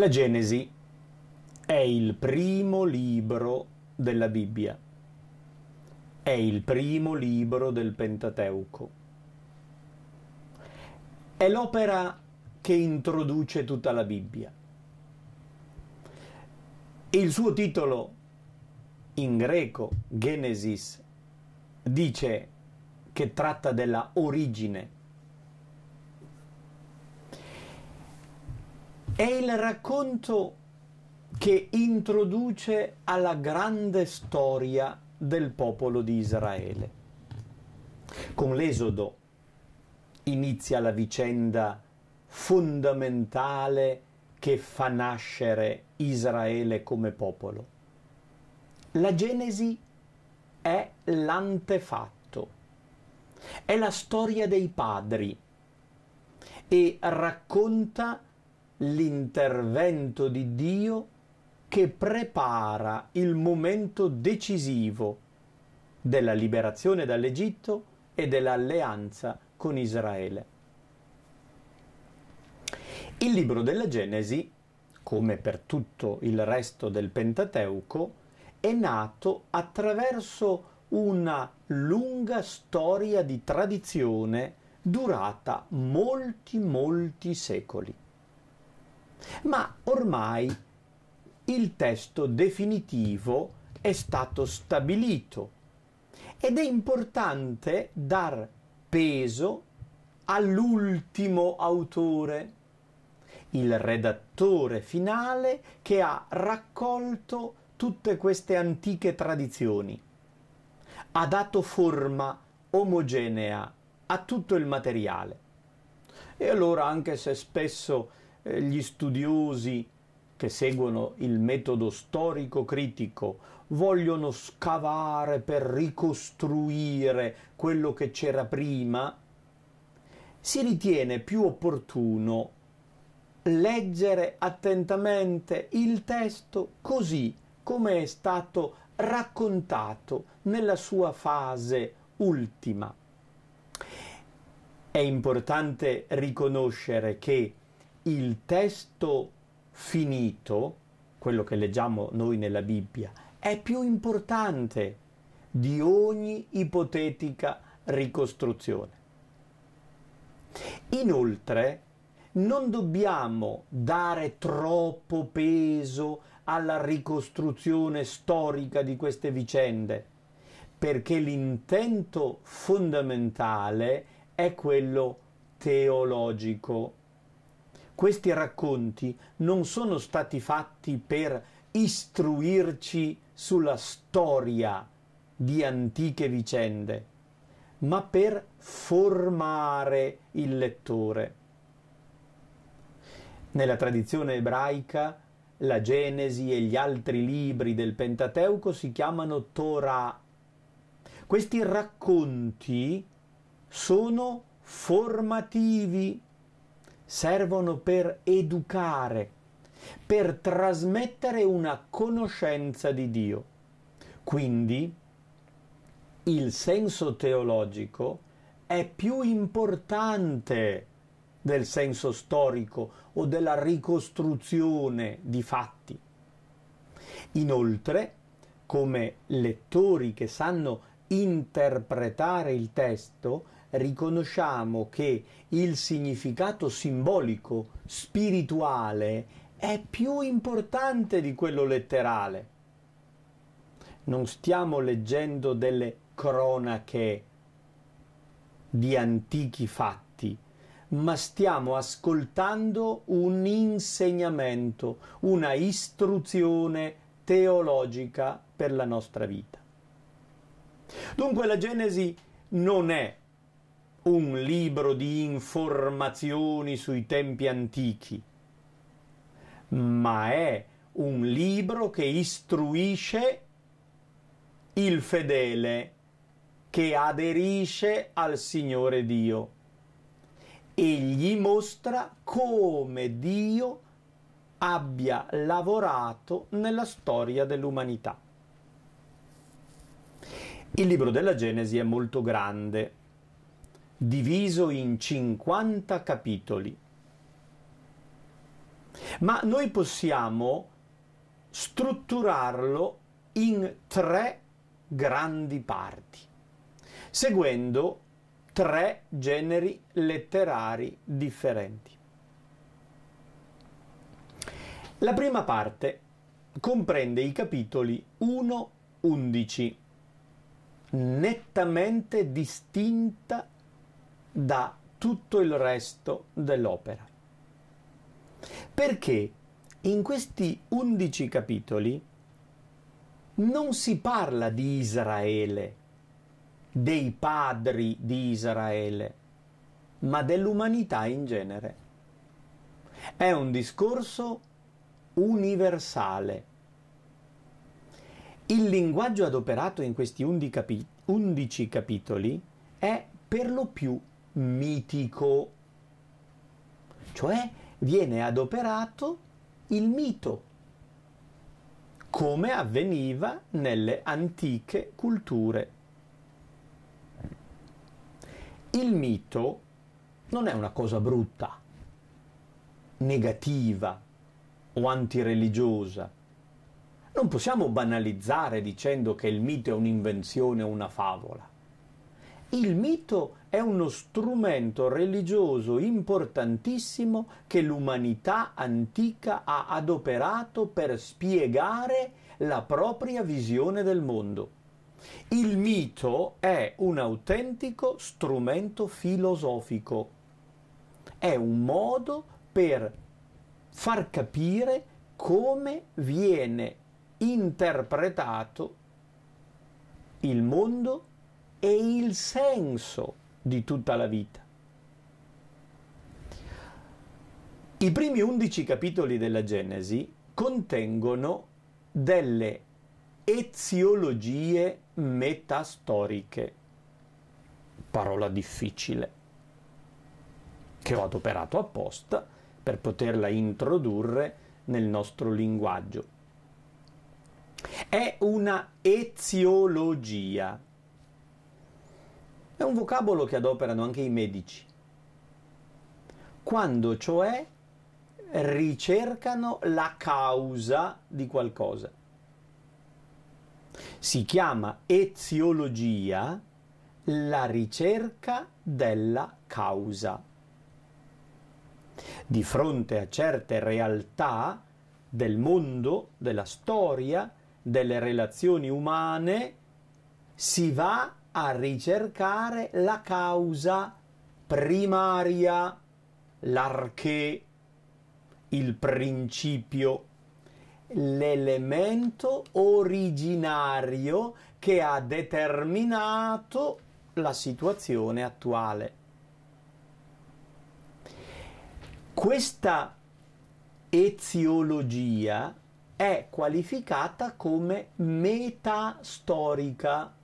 La Genesi è il primo libro della Bibbia, è il primo libro del Pentateuco. È l'opera che introduce tutta la Bibbia. Il suo titolo in greco, Genesis, dice che tratta della origine È il racconto che introduce alla grande storia del popolo di Israele. Con l'Esodo inizia la vicenda fondamentale che fa nascere Israele come popolo. La Genesi è l'antefatto, è la storia dei padri e racconta l'intervento di Dio che prepara il momento decisivo della liberazione dall'Egitto e dell'alleanza con Israele. Il libro della Genesi, come per tutto il resto del Pentateuco, è nato attraverso una lunga storia di tradizione durata molti molti secoli ma ormai il testo definitivo è stato stabilito ed è importante dar peso all'ultimo autore, il redattore finale che ha raccolto tutte queste antiche tradizioni, ha dato forma omogenea a tutto il materiale. E allora, anche se spesso eh, gli studiosi che seguono il metodo storico-critico vogliono scavare per ricostruire quello che c'era prima, si ritiene più opportuno leggere attentamente il testo così come è stato raccontato nella sua fase ultima. È importante riconoscere che il testo finito, quello che leggiamo noi nella Bibbia, è più importante di ogni ipotetica ricostruzione. Inoltre, non dobbiamo dare troppo peso alla ricostruzione storica di queste vicende, perché l'intento fondamentale è quello teologico questi racconti non sono stati fatti per istruirci sulla storia di antiche vicende, ma per formare il lettore. Nella tradizione ebraica la Genesi e gli altri libri del Pentateuco si chiamano Torah. Questi racconti sono formativi servono per educare, per trasmettere una conoscenza di Dio. Quindi il senso teologico è più importante del senso storico o della ricostruzione di fatti. Inoltre, come lettori che sanno interpretare il testo, riconosciamo che il significato simbolico, spirituale, è più importante di quello letterale. Non stiamo leggendo delle cronache di antichi fatti, ma stiamo ascoltando un insegnamento, una istruzione teologica per la nostra vita. Dunque la Genesi non è un libro di informazioni sui tempi antichi, ma è un libro che istruisce il fedele che aderisce al Signore Dio e gli mostra come Dio abbia lavorato nella storia dell'umanità. Il libro della Genesi è molto grande, diviso in 50 capitoli. Ma noi possiamo strutturarlo in tre grandi parti, seguendo tre generi letterari differenti. La prima parte comprende i capitoli 1-11, nettamente distinta da tutto il resto dell'opera. Perché in questi undici capitoli non si parla di Israele, dei padri di Israele, ma dell'umanità in genere. È un discorso universale. Il linguaggio adoperato in questi undici capitoli è per lo più mitico, cioè viene adoperato il mito, come avveniva nelle antiche culture. Il mito non è una cosa brutta, negativa o antireligiosa. Non possiamo banalizzare dicendo che il mito è un'invenzione o una favola. Il mito è uno strumento religioso importantissimo che l'umanità antica ha adoperato per spiegare la propria visione del mondo. Il mito è un autentico strumento filosofico, è un modo per far capire come viene interpretato il mondo e il senso di tutta la vita. I primi undici capitoli della Genesi contengono delle eziologie metastoriche, parola difficile, che ho adoperato apposta per poterla introdurre nel nostro linguaggio. È una eziologia è un vocabolo che adoperano anche i medici. Quando cioè ricercano la causa di qualcosa. Si chiama eziologia la ricerca della causa. Di fronte a certe realtà del mondo, della storia, delle relazioni umane, si va a ricercare la causa primaria, l'arché, il principio, l'elemento originario che ha determinato la situazione attuale. Questa eziologia è qualificata come metastorica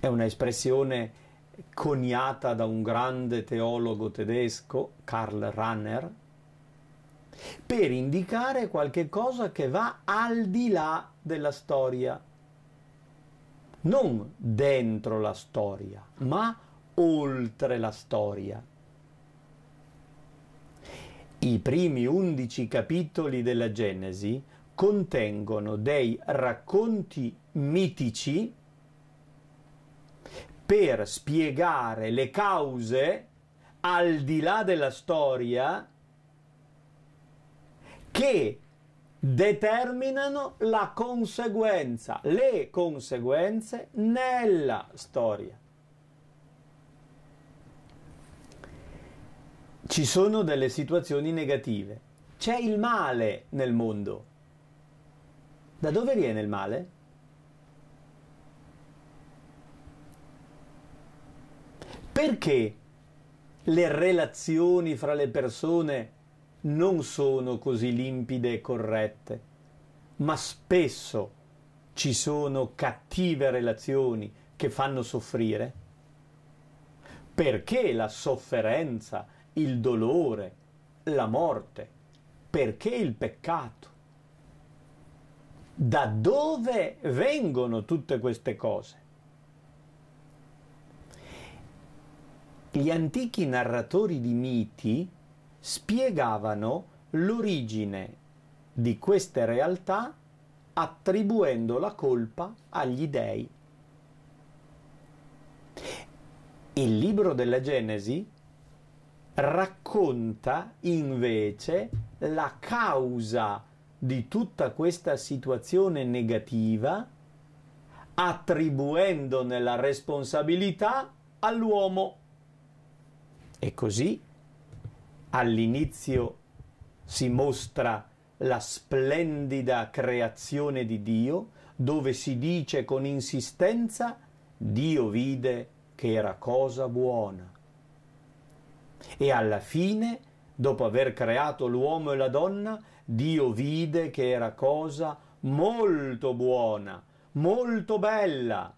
è un'espressione coniata da un grande teologo tedesco, Karl Ranner, per indicare qualche cosa che va al di là della storia, non dentro la storia, ma oltre la storia. I primi undici capitoli della Genesi contengono dei racconti mitici per spiegare le cause al di là della storia che determinano la conseguenza, le conseguenze nella storia. Ci sono delle situazioni negative, c'è il male nel mondo. Da dove viene il male? Perché le relazioni fra le persone non sono così limpide e corrette, ma spesso ci sono cattive relazioni che fanno soffrire? Perché la sofferenza, il dolore, la morte? Perché il peccato? Da dove vengono tutte queste cose? gli antichi narratori di miti spiegavano l'origine di queste realtà attribuendo la colpa agli dei. Il libro della Genesi racconta invece la causa di tutta questa situazione negativa attribuendone la responsabilità all'uomo. E così all'inizio si mostra la splendida creazione di Dio, dove si dice con insistenza Dio vide che era cosa buona. E alla fine, dopo aver creato l'uomo e la donna, Dio vide che era cosa molto buona, molto bella,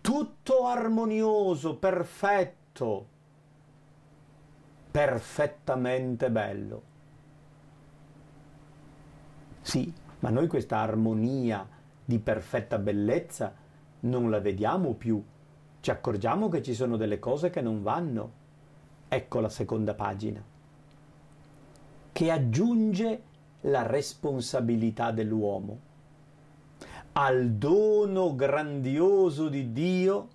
tutto armonioso, perfetto perfettamente bello. Sì, ma noi questa armonia di perfetta bellezza non la vediamo più. Ci accorgiamo che ci sono delle cose che non vanno. Ecco la seconda pagina, che aggiunge la responsabilità dell'uomo. Al dono grandioso di Dio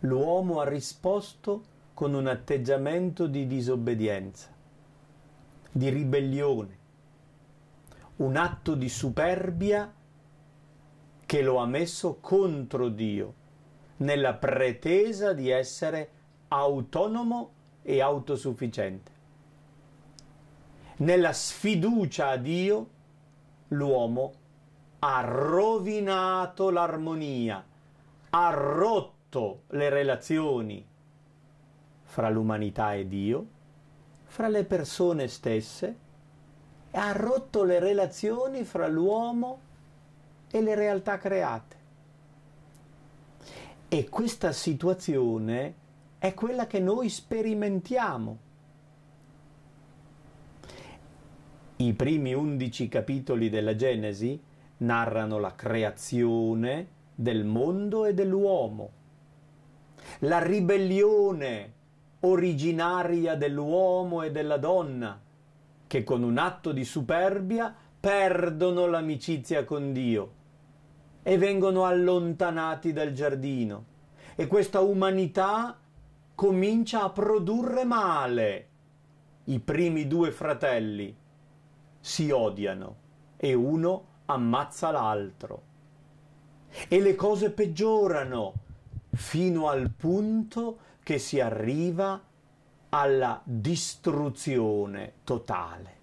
l'uomo ha risposto con un atteggiamento di disobbedienza, di ribellione, un atto di superbia che lo ha messo contro Dio, nella pretesa di essere autonomo e autosufficiente. Nella sfiducia a Dio, l'uomo ha rovinato l'armonia, ha rotto le relazioni, fra l'umanità e Dio, fra le persone stesse, ha rotto le relazioni fra l'uomo e le realtà create. E questa situazione è quella che noi sperimentiamo. I primi undici capitoli della Genesi narrano la creazione del mondo e dell'uomo, la ribellione originaria dell'uomo e della donna, che con un atto di superbia perdono l'amicizia con Dio e vengono allontanati dal giardino. E questa umanità comincia a produrre male. I primi due fratelli si odiano e uno ammazza l'altro. E le cose peggiorano fino al punto che si arriva alla distruzione totale.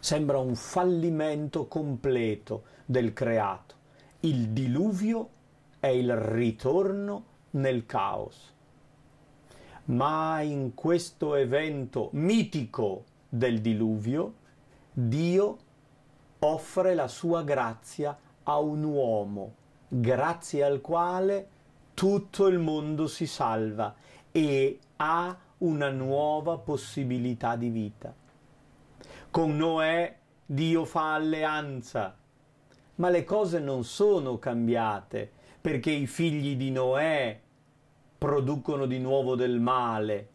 Sembra un fallimento completo del creato. Il diluvio è il ritorno nel caos. Ma in questo evento mitico del diluvio, Dio offre la sua grazia a un uomo grazie al quale tutto il mondo si salva e ha una nuova possibilità di vita. Con Noè Dio fa alleanza, ma le cose non sono cambiate perché i figli di Noè producono di nuovo del male.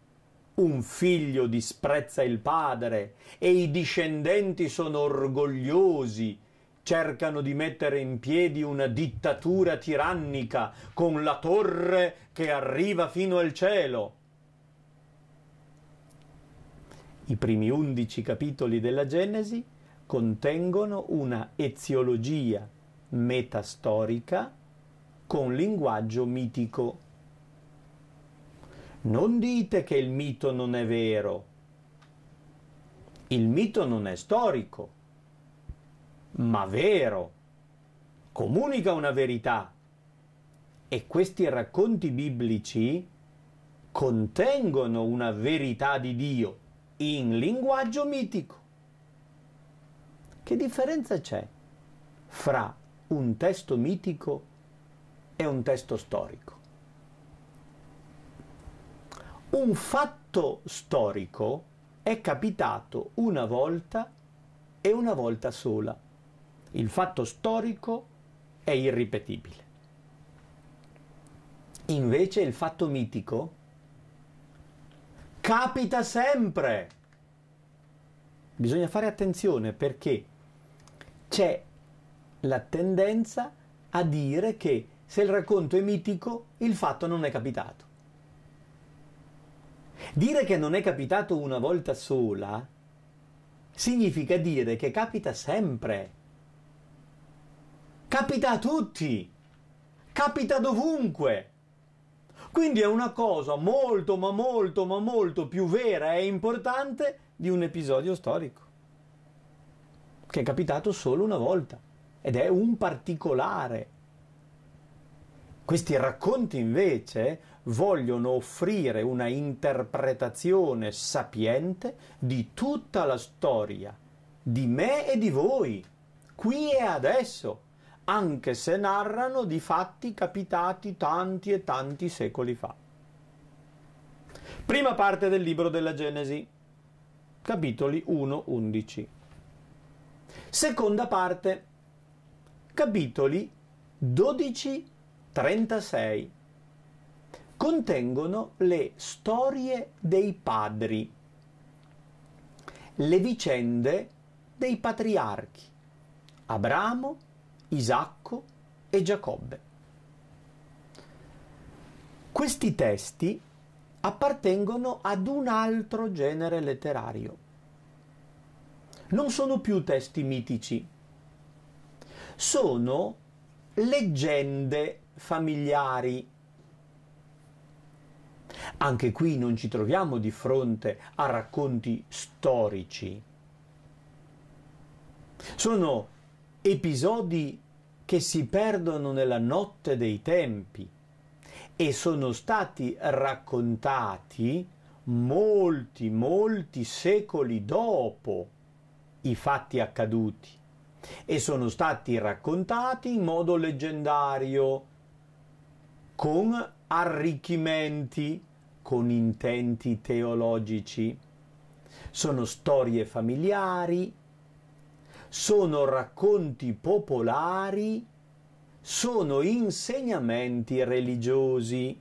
Un figlio disprezza il padre e i discendenti sono orgogliosi cercano di mettere in piedi una dittatura tirannica con la torre che arriva fino al cielo. I primi undici capitoli della Genesi contengono una eziologia metastorica con linguaggio mitico. Non dite che il mito non è vero. Il mito non è storico ma vero, comunica una verità. E questi racconti biblici contengono una verità di Dio in linguaggio mitico. Che differenza c'è fra un testo mitico e un testo storico? Un fatto storico è capitato una volta e una volta sola il fatto storico è irripetibile. Invece il fatto mitico capita sempre. Bisogna fare attenzione perché c'è la tendenza a dire che se il racconto è mitico il fatto non è capitato. Dire che non è capitato una volta sola significa dire che capita sempre. Capita a tutti, capita dovunque. Quindi è una cosa molto, ma molto, ma molto più vera e importante di un episodio storico, che è capitato solo una volta ed è un particolare. Questi racconti invece vogliono offrire una interpretazione sapiente di tutta la storia, di me e di voi, qui e adesso anche se narrano di fatti capitati tanti e tanti secoli fa. Prima parte del libro della Genesi, capitoli 1-11. Seconda parte, capitoli 12-36. Contengono le storie dei padri, le vicende dei patriarchi, Abramo, Isacco e Giacobbe. Questi testi appartengono ad un altro genere letterario. Non sono più testi mitici, sono leggende familiari. Anche qui non ci troviamo di fronte a racconti storici. Sono episodi che si perdono nella notte dei tempi e sono stati raccontati molti, molti secoli dopo i fatti accaduti e sono stati raccontati in modo leggendario, con arricchimenti, con intenti teologici. Sono storie familiari, sono racconti popolari, sono insegnamenti religiosi.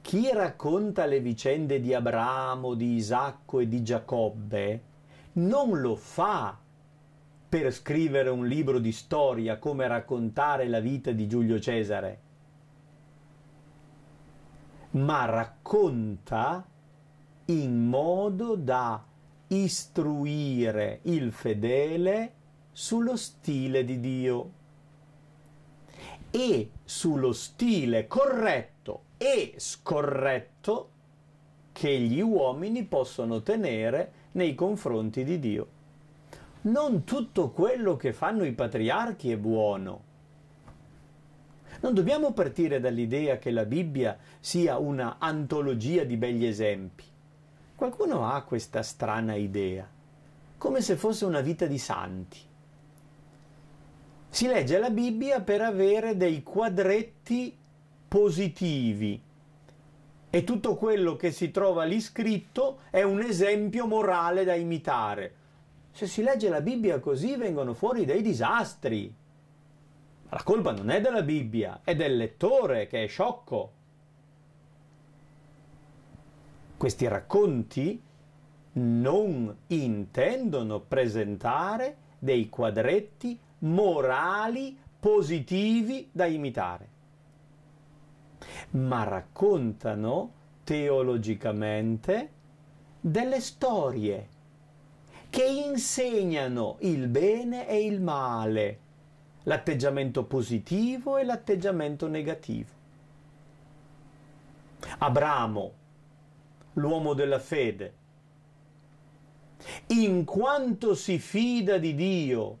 Chi racconta le vicende di Abramo, di Isacco e di Giacobbe non lo fa per scrivere un libro di storia come raccontare la vita di Giulio Cesare, ma racconta in modo da istruire il fedele sullo stile di Dio e sullo stile corretto e scorretto che gli uomini possono tenere nei confronti di Dio. Non tutto quello che fanno i patriarchi è buono. Non dobbiamo partire dall'idea che la Bibbia sia una antologia di begli esempi. Qualcuno ha questa strana idea, come se fosse una vita di santi. Si legge la Bibbia per avere dei quadretti positivi e tutto quello che si trova lì scritto è un esempio morale da imitare. Se si legge la Bibbia così vengono fuori dei disastri. la colpa non è della Bibbia, è del lettore che è sciocco. Questi racconti non intendono presentare dei quadretti morali positivi da imitare, ma raccontano teologicamente delle storie che insegnano il bene e il male, l'atteggiamento positivo e l'atteggiamento negativo. Abramo l'uomo della fede, in quanto si fida di Dio,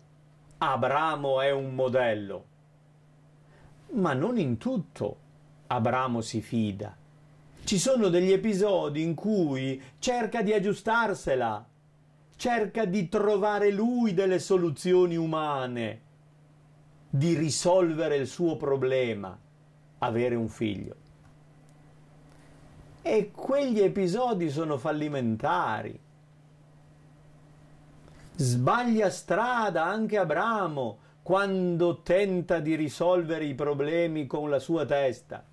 Abramo è un modello. Ma non in tutto Abramo si fida. Ci sono degli episodi in cui cerca di aggiustarsela, cerca di trovare lui delle soluzioni umane, di risolvere il suo problema, avere un figlio. E quegli episodi sono fallimentari. Sbaglia strada anche Abramo quando tenta di risolvere i problemi con la sua testa.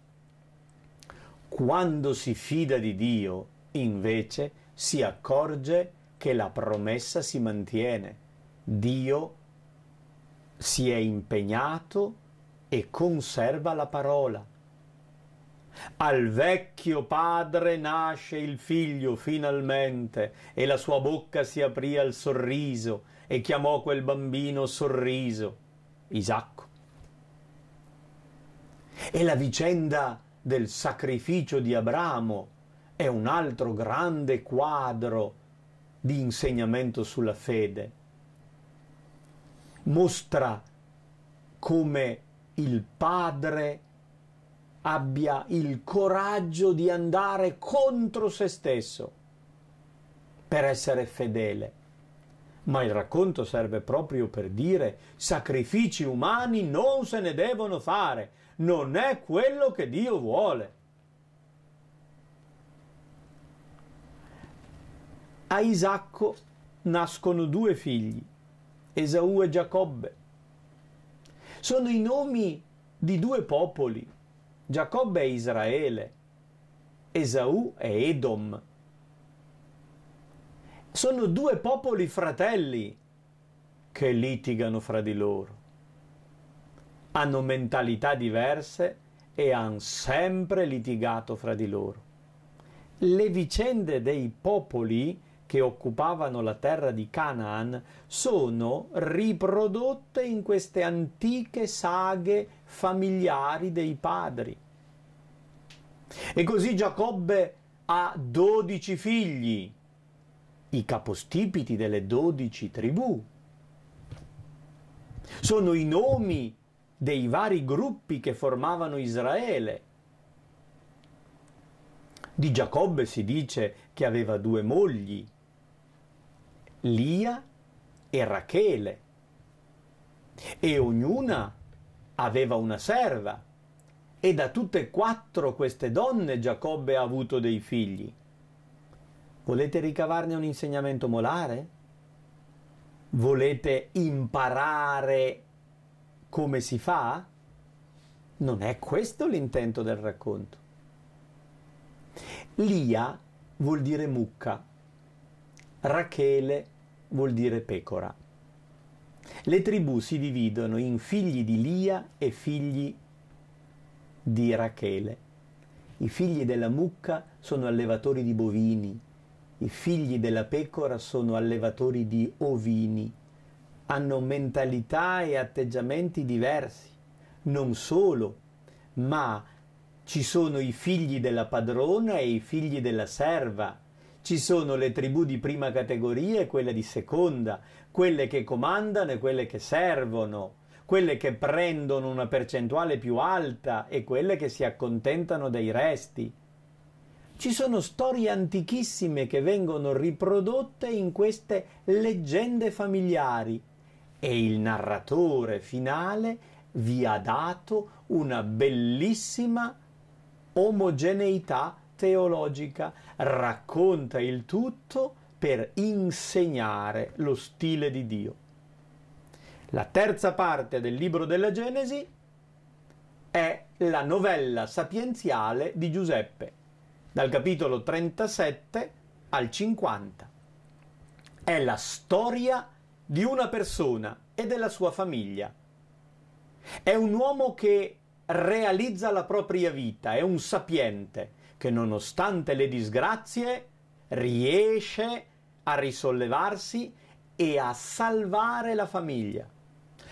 Quando si fida di Dio, invece, si accorge che la promessa si mantiene. Dio si è impegnato e conserva la parola. Al vecchio padre nasce il figlio finalmente e la sua bocca si aprì al sorriso e chiamò quel bambino sorriso, Isacco. E la vicenda del sacrificio di Abramo è un altro grande quadro di insegnamento sulla fede. Mostra come il padre abbia il coraggio di andare contro se stesso per essere fedele. Ma il racconto serve proprio per dire sacrifici umani non se ne devono fare, non è quello che Dio vuole. A Isacco nascono due figli, Esaù e Giacobbe. Sono i nomi di due popoli Giacobbe è Israele, Esaù è Edom. Sono due popoli fratelli che litigano fra di loro. Hanno mentalità diverse e hanno sempre litigato fra di loro. Le vicende dei popoli che occupavano la terra di Canaan sono riprodotte in queste antiche saghe familiari dei padri. E così Giacobbe ha dodici figli, i capostipiti delle dodici tribù. Sono i nomi dei vari gruppi che formavano Israele. Di Giacobbe si dice che aveva due mogli, Lia e Rachele, e ognuna aveva una serva e da tutte e quattro queste donne Giacobbe ha avuto dei figli. Volete ricavarne un insegnamento molare? Volete imparare come si fa? Non è questo l'intento del racconto. Lia vuol dire mucca, Rachele vuol dire pecora. Le tribù si dividono in figli di Lia e figli di Rachele. I figli della mucca sono allevatori di bovini, i figli della pecora sono allevatori di ovini. Hanno mentalità e atteggiamenti diversi. Non solo, ma ci sono i figli della padrona e i figli della serva. Ci sono le tribù di prima categoria e quella di seconda, quelle che comandano e quelle che servono, quelle che prendono una percentuale più alta e quelle che si accontentano dei resti. Ci sono storie antichissime che vengono riprodotte in queste leggende familiari e il narratore finale vi ha dato una bellissima omogeneità teologica, racconta il tutto per insegnare lo stile di Dio. La terza parte del libro della Genesi è la novella sapienziale di Giuseppe, dal capitolo 37 al 50. È la storia di una persona e della sua famiglia. È un uomo che realizza la propria vita, è un sapiente che nonostante le disgrazie riesce a a risollevarsi e a salvare la famiglia.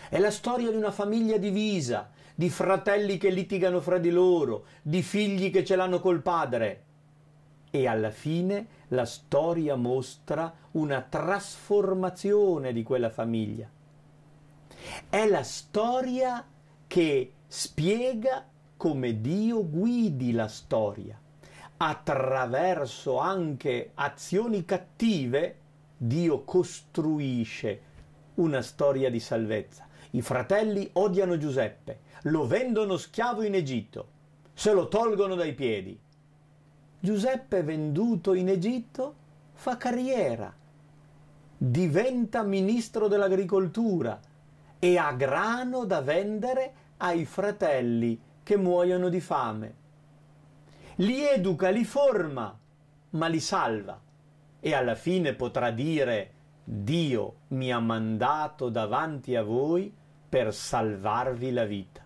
È la storia di una famiglia divisa, di fratelli che litigano fra di loro, di figli che ce l'hanno col padre. E alla fine la storia mostra una trasformazione di quella famiglia. È la storia che spiega come Dio guidi la storia attraverso anche azioni cattive, Dio costruisce una storia di salvezza. I fratelli odiano Giuseppe, lo vendono schiavo in Egitto, se lo tolgono dai piedi. Giuseppe venduto in Egitto fa carriera, diventa ministro dell'agricoltura e ha grano da vendere ai fratelli che muoiono di fame li educa, li forma, ma li salva. E alla fine potrà dire, Dio mi ha mandato davanti a voi per salvarvi la vita.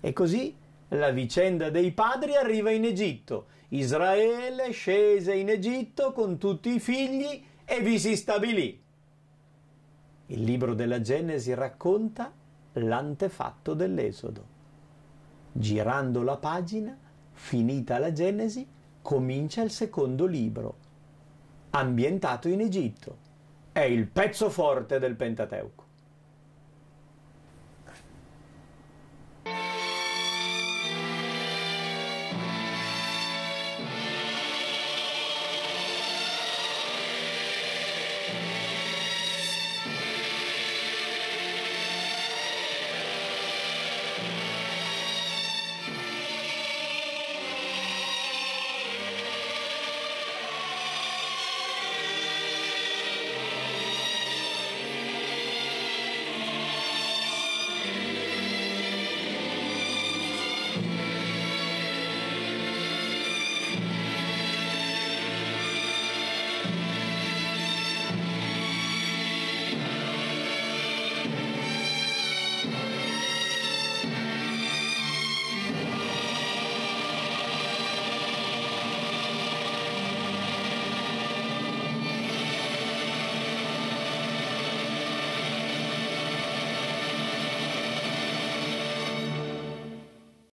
E così la vicenda dei padri arriva in Egitto. Israele scese in Egitto con tutti i figli e vi si stabilì. Il libro della Genesi racconta l'antefatto dell'Esodo. Girando la pagina, finita la Genesi, comincia il secondo libro, ambientato in Egitto. È il pezzo forte del Pentateuco.